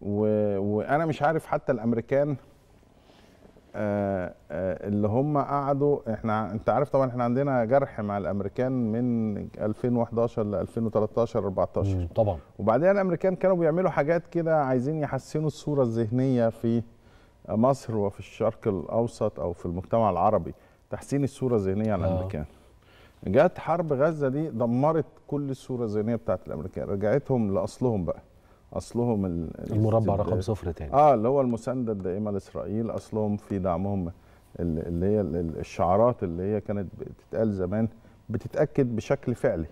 وانا مش عارف حتى الامريكان آه، آه، اللي هم قعدوا احنا انت عارف طبعا احنا عندنا جرح مع الامريكان من 2011 ل 2013 14 طبعا وبعدين الامريكان كانوا بيعملوا حاجات كده عايزين يحسنوا الصوره الذهنيه في مصر وفي الشرق الاوسط او في المجتمع العربي تحسين الصوره الذهنيه على آه. الامريكان آه. جت حرب غزه دي دمرت كل الصوره الذهنيه بتاعت الامريكان رجعتهم لاصلهم بقى اصلهم المربع رقم صفر تاني اه اللي هو المسانده الدائمه لاسرائيل اصلهم في دعمهم اللي هي الشعارات اللي هي كانت بتتقال زمان بتتاكد بشكل فعلي